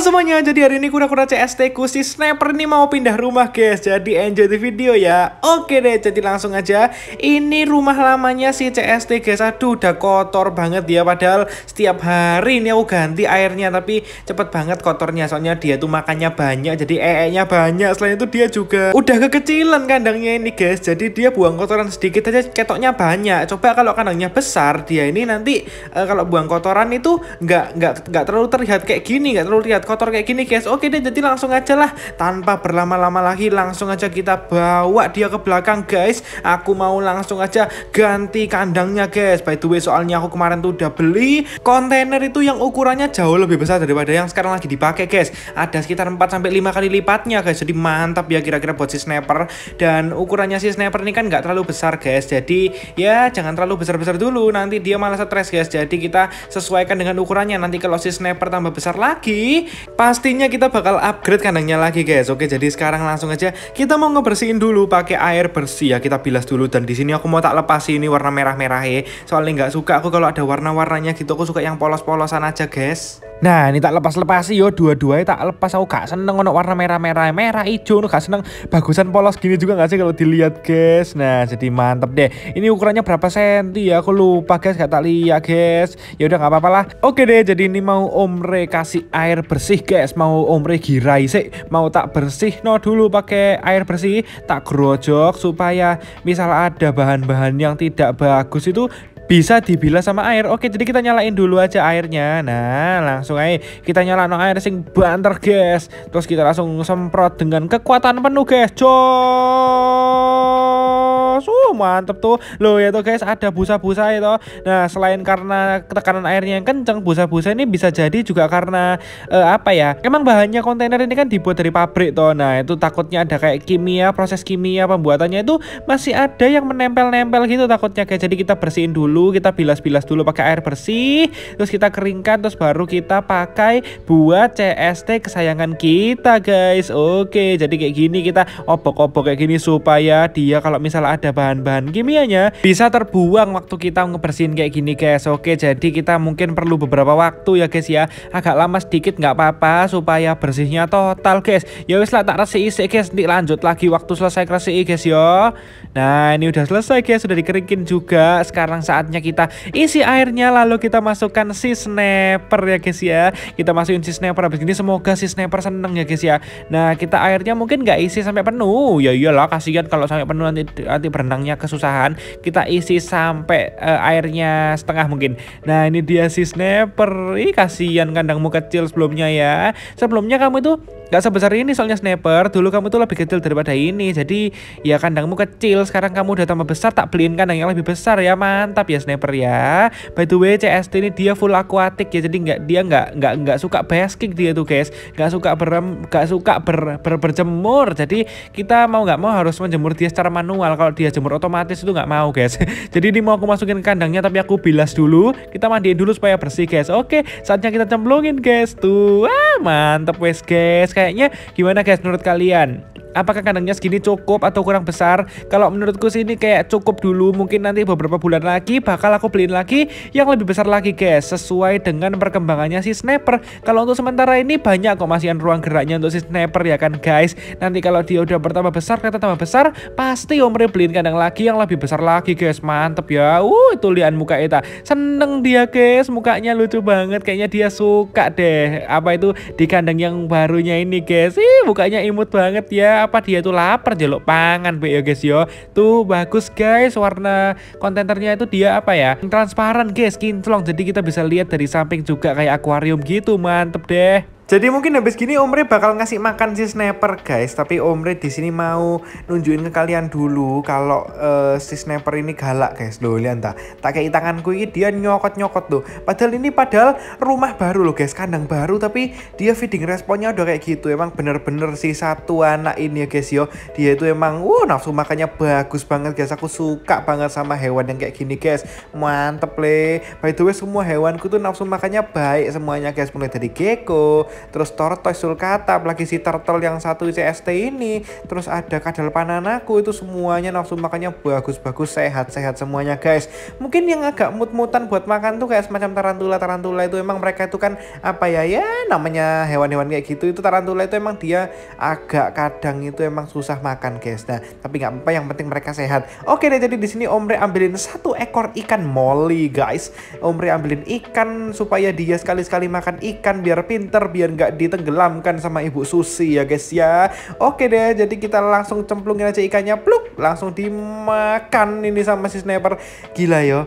Halo semuanya, jadi hari ini kura-kura CST ku si sniper nih mau pindah rumah guys Jadi enjoy the video ya Oke deh, jadi langsung aja Ini rumah lamanya si CST guys Aduh, udah kotor banget dia ya, Padahal setiap hari ini aku ganti airnya Tapi cepet banget kotornya Soalnya dia tuh makannya banyak Jadi ee-nya banyak Selain itu dia juga udah kekecilan kandangnya ini guys Jadi dia buang kotoran sedikit aja ketoknya banyak Coba kalau kandangnya besar Dia ini nanti uh, kalau buang kotoran itu nggak, nggak, nggak terlalu terlihat kayak gini Nggak terlalu terlihat kotor kayak gini guys Oke deh jadi langsung aja lah Tanpa berlama-lama lagi langsung aja kita bawa dia ke belakang guys Aku mau langsung aja ganti kandangnya guys By the way soalnya aku kemarin tuh udah beli kontainer itu yang ukurannya jauh lebih besar daripada yang sekarang lagi dipakai guys Ada sekitar 4-5 kali lipatnya guys Jadi mantap ya kira-kira buat si sniper Dan ukurannya si sniper ini kan nggak terlalu besar guys Jadi ya jangan terlalu besar-besar dulu Nanti dia malah stres guys Jadi kita sesuaikan dengan ukurannya Nanti kalau si sniper tambah besar lagi pastinya kita bakal upgrade kandangnya lagi guys. Oke, jadi sekarang langsung aja kita mau ngebersihin dulu pakai air bersih ya. Kita bilas dulu dan di sini aku mau tak lepas ini warna merah-merah ya. Soalnya nggak suka aku kalau ada warna-warnanya gitu. Aku suka yang polos-polosan aja guys. Nah, ini tak lepas-lepas sih yo, dua-duanya tak lepas. Aku gak seneng ono warna merah-merah, merah hijau, gak seneng. Bagusan polos gini juga gak sih kalau dilihat, guys. Nah, jadi mantep deh. Ini ukurannya berapa senti ya? Aku lupa, guys, gak tak lihat, guys. Ya udah gak apa apalah Oke deh, jadi ini mau Omre kasih air bersih, guys. Mau Omre girai sih, mau tak bersih no dulu pakai air bersih, tak grojok supaya misal ada bahan-bahan yang tidak bagus itu bisa dibilas sama air. Oke, jadi kita nyalain dulu aja airnya. Nah, langsung aja kita nyalain air sing banter, guys. Terus kita langsung semprot dengan kekuatan penuh, guys. Jos. Wow oh, mantep tuh Loh ya tuh guys ada busa-busa itu ya Nah selain karena tekanan airnya yang kenceng Busa-busa ini bisa jadi juga karena uh, Apa ya Emang bahannya kontainer ini kan dibuat dari pabrik tuh Nah itu takutnya ada kayak kimia Proses kimia pembuatannya itu Masih ada yang menempel-nempel gitu takutnya kayak Jadi kita bersihin dulu Kita bilas-bilas dulu pakai air bersih Terus kita keringkan Terus baru kita pakai buat CST kesayangan kita guys Oke jadi kayak gini kita obok-obok kayak gini Supaya dia kalau misalnya ada bahan bahan-bahan kimianya bisa terbuang waktu kita ngebersihin kayak gini guys oke jadi kita mungkin perlu beberapa waktu ya guys ya agak lama sedikit nggak apa-apa supaya bersihnya total guys ya wis lah tak resik isik guys nanti lanjut lagi waktu selesai resik guys yo nah ini udah selesai guys sudah dikeringin juga sekarang saatnya kita isi airnya lalu kita masukkan si sniper ya guys ya kita masukin si sniper habis ini semoga si sniper seneng ya guys ya nah kita airnya mungkin nggak isi sampai penuh ya iyalah kasihan kalau sampai penuh nanti, nanti berenangnya airnya kesusahan kita isi sampai uh, airnya setengah mungkin nah ini dia si snapper ih kasihan kandangmu kecil sebelumnya ya sebelumnya kamu itu Gak sebesar ini soalnya sniper, dulu kamu tuh lebih kecil daripada ini. Jadi ya kandangmu kecil, sekarang kamu udah tambah besar, tak beliin kandang yang lebih besar ya. Mantap ya sniper ya. By the way, CST ini dia full aquatic ya. Jadi nggak dia nggak nggak nggak suka basking dia tuh guys. Nggak suka berem, nggak suka ber, ber, berjemur. Jadi kita mau nggak mau harus menjemur dia secara manual. Kalau dia jemur otomatis itu nggak mau guys. jadi ini mau aku masukin kandangnya tapi aku bilas dulu. Kita mandiin dulu supaya bersih guys. Oke, saatnya kita cemplungin guys. Tuh, ah, mantap wes guys kayaknya gimana guys menurut kalian? apakah kandangnya segini cukup atau kurang besar kalau menurutku sih ini kayak cukup dulu mungkin nanti beberapa bulan lagi bakal aku beliin lagi yang lebih besar lagi guys sesuai dengan perkembangannya si sniper kalau untuk sementara ini banyak kok masih ruang geraknya untuk si sniper ya kan guys nanti kalau dia udah bertambah besar kata tambah besar pasti Omre beliin kandang lagi yang lebih besar lagi guys mantep ya uh itu lian muka Eta seneng dia guys mukanya lucu banget kayaknya dia suka deh apa itu di kandang yang barunya ini guys Ih, mukanya imut banget ya apa dia itu lapar jelok pangan be ya guys yo ya. tuh bagus guys warna kontenernya itu dia apa ya transparan guys kinclong jadi kita bisa lihat dari samping juga kayak akuarium gitu mantep deh jadi mungkin habis gini Omre bakal ngasih makan si sniper guys, tapi Omre di sini mau nunjukin ke kalian dulu kalau uh, si sniper ini galak guys. Loh, lihat tak. Tak kayak tanganku ini dia nyokot-nyokot tuh. Padahal ini padahal rumah baru loh guys, kandang baru tapi dia feeding responnya udah kayak gitu. Emang bener-bener si satu anak ini ya guys yo. Dia itu emang wow uh, nafsu makannya bagus banget guys. Aku suka banget sama hewan yang kayak gini guys. Mantep le. By the way semua hewanku tuh nafsu makannya baik semuanya guys, mulai dari gecko terus tortoise sulcata apalagi si turtle yang satu CST ini terus ada kadal pananaku itu semuanya nafsu makannya bagus-bagus sehat-sehat semuanya guys mungkin yang agak mut-mutan buat makan tuh kayak semacam tarantula tarantula itu emang mereka itu kan apa ya ya namanya hewan-hewan kayak gitu itu tarantula itu emang dia agak kadang itu emang susah makan guys nah tapi nggak apa yang penting mereka sehat oke deh jadi di sini Omre ambilin satu ekor ikan molly guys Omre ambilin ikan supaya dia sekali-sekali makan ikan biar pinter biar enggak nggak ditenggelamkan sama Ibu Susi ya guys ya. Oke deh, jadi kita langsung cemplungin aja ikannya, pluk, langsung dimakan ini sama si sniper. Gila yo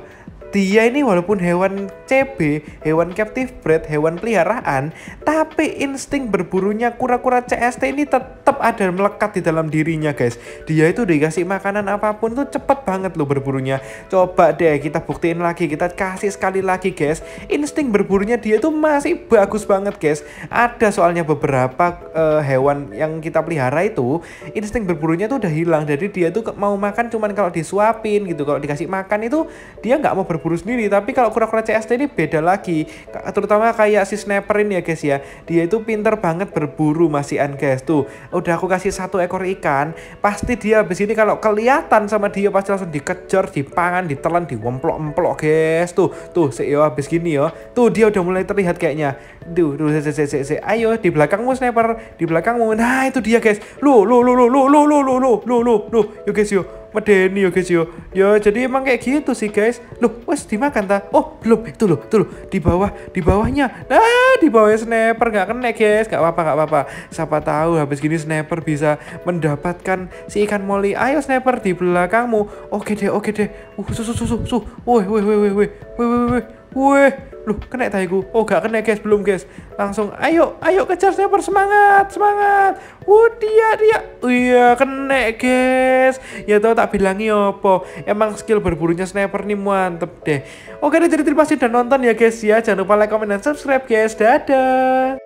dia ini walaupun hewan CB, hewan captive bred hewan peliharaan, tapi insting berburunya kura-kura CST ini tetap ada melekat di dalam dirinya guys. Dia itu dikasih makanan apapun tuh cepet banget loh berburunya. Coba deh kita buktiin lagi, kita kasih sekali lagi guys. Insting berburunya dia itu masih bagus banget guys. Ada soalnya beberapa uh, hewan yang kita pelihara itu insting berburunya tuh udah hilang. Jadi dia tuh mau makan cuman kalau disuapin gitu, kalau dikasih makan itu dia nggak mau berburu berburu sendiri tapi kalau kura-kura CST ini beda lagi terutama kayak si sniper ini ya guys ya dia itu pinter banget berburu masihan guys tuh udah aku kasih satu ekor ikan pasti dia habis ini kalau kelihatan sama dia pasti langsung dikejar dipangan ditelan diwemplok-emplok guys tuh tuh seyo yo habis gini yo tuh dia udah mulai terlihat kayaknya tuh tuh se se se ayo di belakangmu sniper di belakangmu nah itu dia guys lu lu lu lu lu lu lu lu lu lu lu lu lu guys yo medeni yo guys yo. Yo jadi emang kayak gitu sih guys. Loh, wes dimakan ta? Oh, belum. Itu loh, itu loh di bawah, di bawahnya. Nah, di bawahnya sniper nggak kena guys. Gak apa-apa, gak apa-apa. Siapa tahu habis gini sniper bisa mendapatkan si ikan molly. Ayo sniper di belakangmu. Oke deh, oke deh. Uh, susu susu susu. Woi, woi, woi, woi, woi, woi, woi, woi. Weh, loh kena tahiku. Oh gak kena guys, belum guys. Langsung, ayo, ayo kejar sniper, semangat, semangat. Wuh oh, dia, dia. Oh, iya, kena guys. Ya tau tak bilangi po. Emang skill berburunya sniper nih mantep deh. Oke deh, jadi terima kasih udah nonton ya guys ya. Jangan lupa like, comment, dan subscribe guys. Dadah.